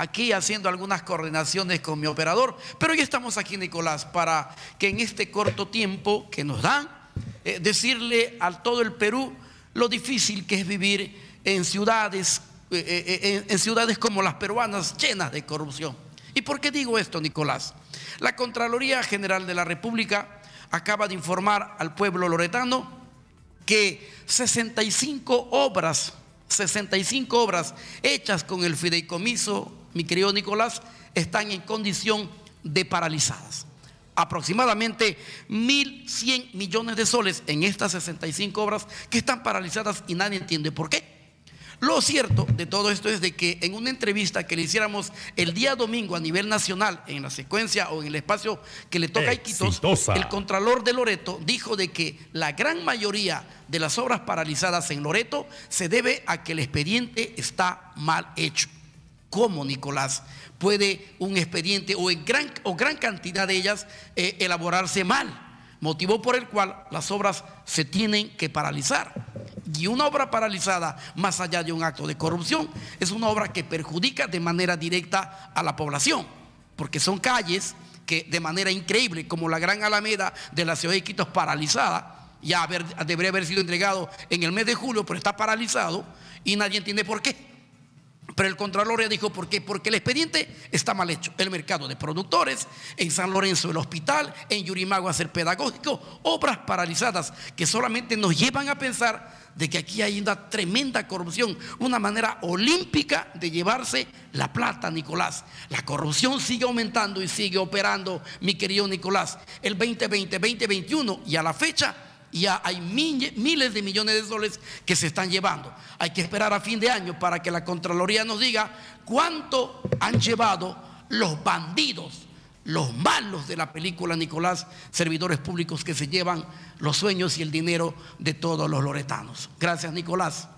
aquí haciendo algunas coordinaciones con mi operador, pero ya estamos aquí, Nicolás, para que en este corto tiempo que nos dan, eh, decirle a todo el Perú lo difícil que es vivir en ciudades, eh, eh, en ciudades como las peruanas llenas de corrupción. ¿Y por qué digo esto, Nicolás? La Contraloría General de la República acaba de informar al pueblo loretano que 65 obras 65 obras hechas con el fideicomiso, mi querido Nicolás, están en condición de paralizadas. Aproximadamente 1.100 millones de soles en estas 65 obras que están paralizadas y nadie entiende por qué. Lo cierto de todo esto es de que en una entrevista que le hiciéramos el día domingo a nivel nacional, en la secuencia o en el espacio que le toca a Iquitos, el Contralor de Loreto dijo de que la gran mayoría de las obras paralizadas en Loreto se debe a que el expediente está mal hecho. ¿Cómo, Nicolás? Puede un expediente o, gran, o gran cantidad de ellas eh, elaborarse mal, motivo por el cual las obras se tienen que paralizar. Y una obra paralizada, más allá de un acto de corrupción, es una obra que perjudica de manera directa a la población, porque son calles que de manera increíble, como la Gran Alameda de la ciudad de Quito paralizada, ya debería haber sido entregado en el mes de julio, pero está paralizado y nadie entiende por qué. Pero el Contralor ya dijo, ¿por qué? Porque el expediente está mal hecho. El mercado de productores, en San Lorenzo el hospital, en Yurimago hacer pedagógico, obras paralizadas que solamente nos llevan a pensar de que aquí hay una tremenda corrupción, una manera olímpica de llevarse la plata, Nicolás. La corrupción sigue aumentando y sigue operando, mi querido Nicolás. El 2020, 2021 y a la fecha y hay miles de millones de dólares que se están llevando. Hay que esperar a fin de año para que la Contraloría nos diga cuánto han llevado los bandidos, los malos de la película Nicolás, servidores públicos que se llevan los sueños y el dinero de todos los loretanos. Gracias, Nicolás.